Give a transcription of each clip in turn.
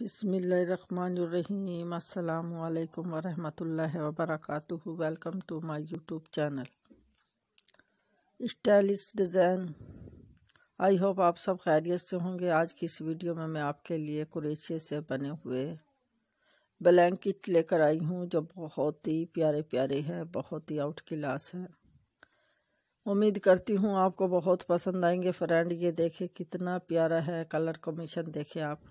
बिसमीम् अल्लाम वरहमतुल्लाहि वबरकातुह welcome to my YouTube channel stylish design I hope आप सब खैरियत से होंगे आज की इस वीडियो में मैं आपके लिए कुरेचे से बने हुए ब्लैंकेट लेकर आई हूँ जो बहुत ही प्यारे प्यारे है बहुत ही आउट क्लास है उम्मीद करती हूँ आपको बहुत पसंद आएंगे फ्रेंड ये देखे कितना प्यारा है कलर कमीशन देखे आप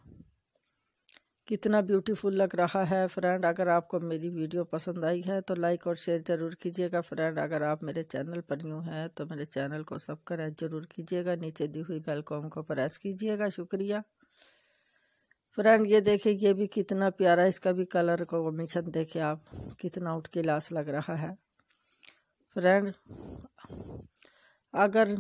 कितना ब्यूटीफुल लग रहा है फ्रेंड अगर आपको मेरी वीडियो पसंद आई है तो लाइक और शेयर ज़रूर कीजिएगा फ्रेंड अगर आप मेरे चैनल पर न्यू हैं तो मेरे चैनल को सब्सक्राइब ज़रूर कीजिएगा नीचे दी हुई बेल को प्रेस कीजिएगा शुक्रिया फ्रेंड ये देखिए ये भी कितना प्यारा इसका भी कलर कॉम्बिनेशन देखे आप कितना उठ के लाश लग रहा है फ्रेंड अगर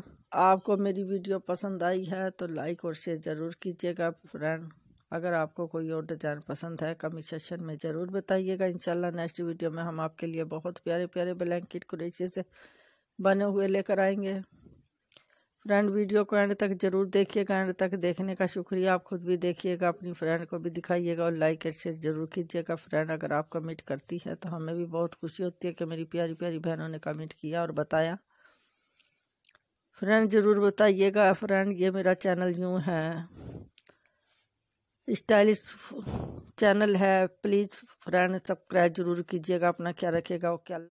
आपको मेरी वीडियो पसंद आई है तो लाइक और शेयर ज़रूर कीजिएगा फ्रेंड अगर आपको कोई और डिज़ाइन पसंद है कमी सेशन में ज़रूर बताइएगा इंशाल्लाह नेक्स्ट वीडियो में हम आपके लिए बहुत प्यारे प्यारे ब्लैंकेट कुरेशे से बने हुए लेकर आएंगे फ्रेंड वीडियो को एंड तक ज़रूर देखिएगा एंड तक देखने का शुक्रिया आप खुद भी देखिएगा अपनी फ्रेंड को भी दिखाइएगा और लाइक एंड शेयर ज़रूर कीजिएगा फ्रेंड अगर आप कमेंट करती है तो हमें भी बहुत खुशी होती है कि मेरी प्यारी प्यारी बहनों ने कमेंट किया और बताया फ्रेंड ज़रूर बताइएगा फ्रेंड ये मेरा चैनल यूँ है स्टाइलिश चैनल है प्लीज़ फ्रेंड सब्सक्राइब जरूर कीजिएगा अपना क्या रखिएगा और क्या